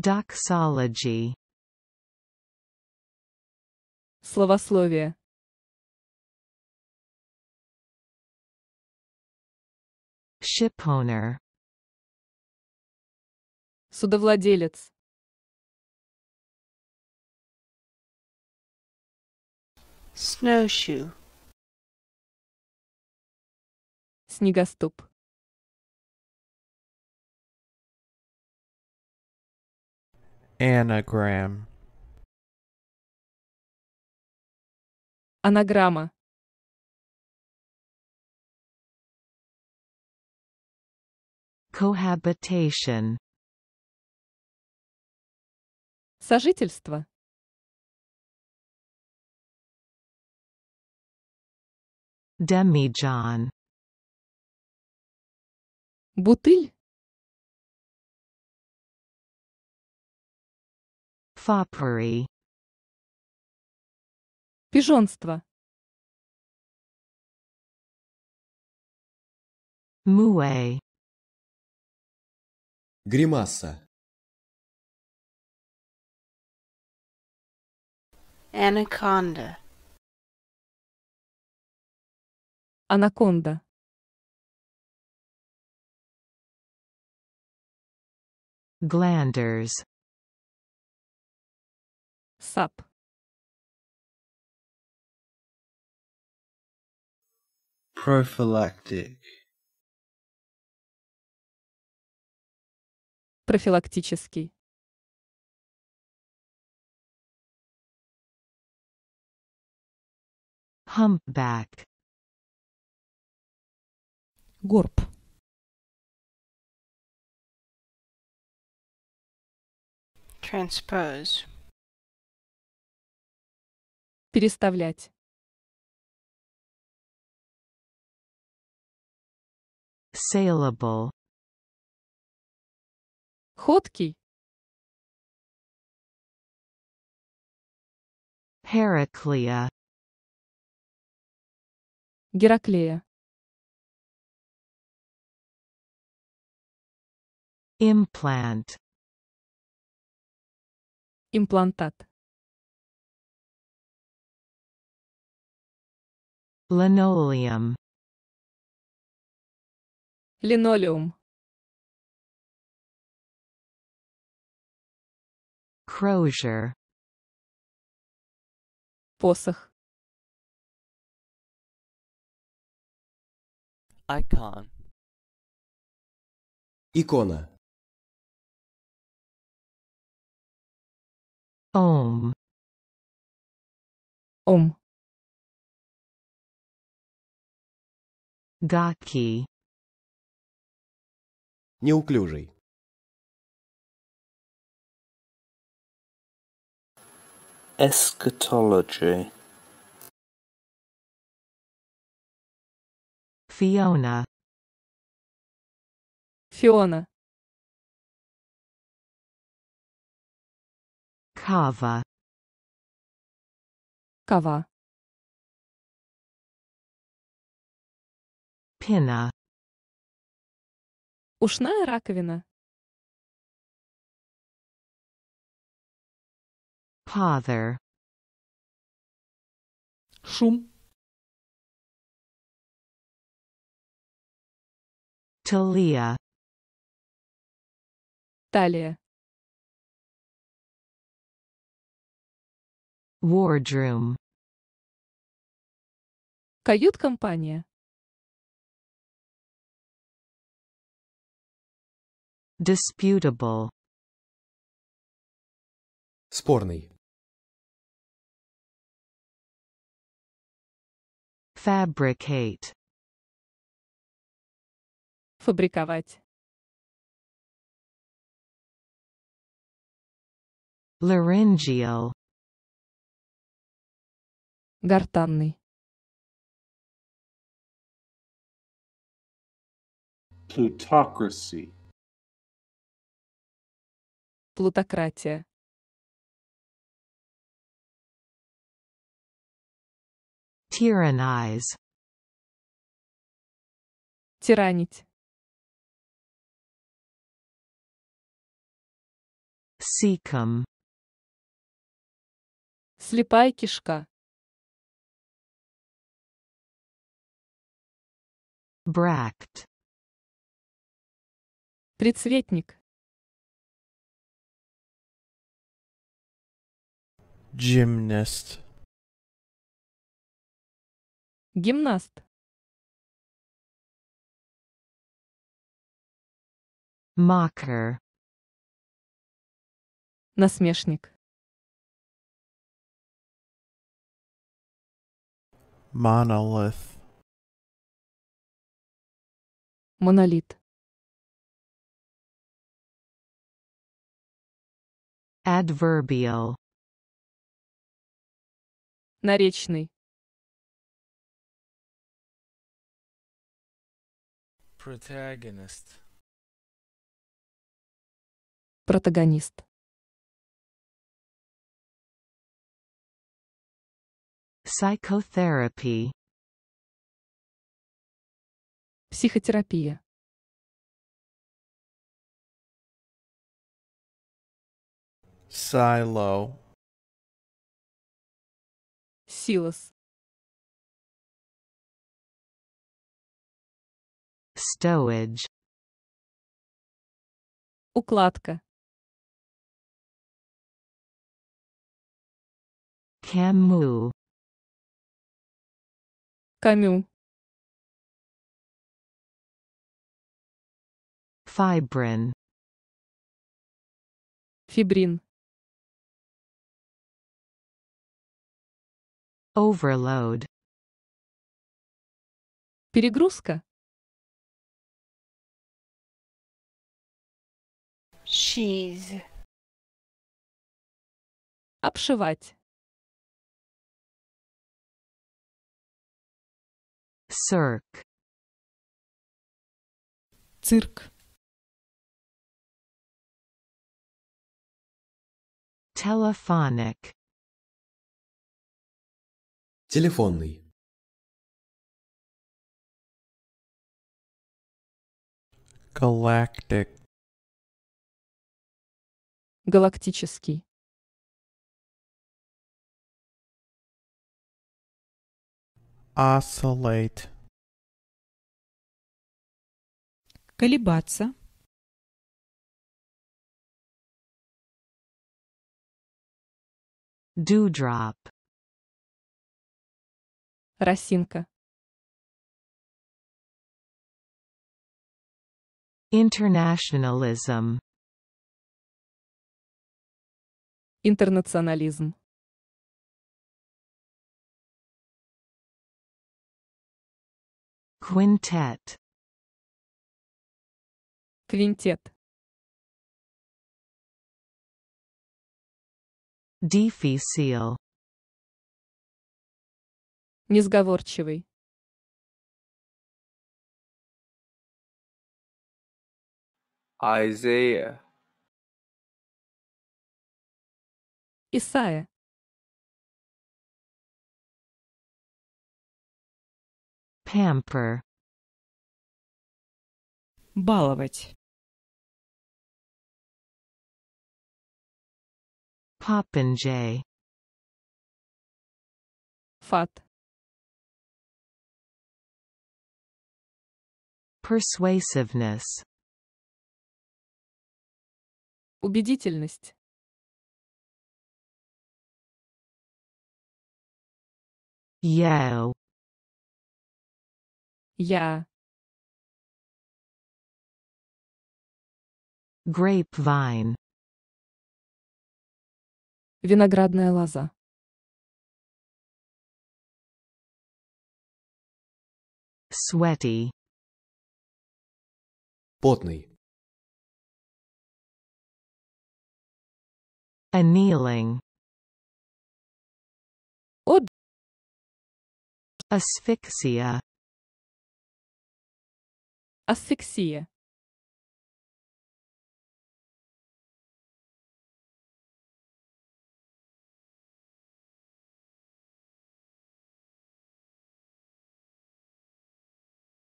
Doxology. Словословие. Shipowner. Судовладелец. Snowshoe. Снегоступ. Anagram. Анаграмма. Cohabitation. Сожительство. Demijohn. Бутыль. Foppery. Пижонство. Муэй. Гримаса. Анаконда. Анаконда. Glanders. Sup. Prophylactic. Профилактический. Humpback. Горб. Transpose. переставлять saleable ходкий Heraclea Гераклея Implant Имплантат Linoleum. Линолеум. Crozier. Посох. Icon. Икона. Ом. Ом. Гаки. Неуклюжий. Эскатология. Фиона. Фиона. Кава. Кава. Pinna. Ушная раковина. Father. Шум. Талия. Талия. Wardroom. Кают-компания. Disputable. Спорный. Fabricate. Фабриковать. Laryngeal. Гортанный. Plutocracy. Плутократия. Tyrannize. Тиранить. Секом. Слепая кишка. Бракт. Предцветник. Gymnast. Gymnast. Mocker. Насмешник. Monolith. Монолит. Adverbial. Наречный. Protagonist. Протагонист. Psychotherapy. Психотерапия. Silo. Силос. Stowage. Укладка. Camus. Камю. Fibrin. Фибрин. Overload. Перегрузка. She's. Обшивать. Цирк. Цирк. Telephonic. Телефонный. Galactic. Галактический. Oscillate. Колебаться. Dewdrop. Росинка. Internationalism. Интернационализм. Quintet. Квинтет. Difficile. Несговорчивый Isaiah. Исая. Pamper. Баловать. Popinjay. Фат. Persuasiveness. Убедительность. Я. Я. Grapevine. Виноградная лоза. Sweaty. потный. Annealing. Od. Asphyxia. Asphyxia.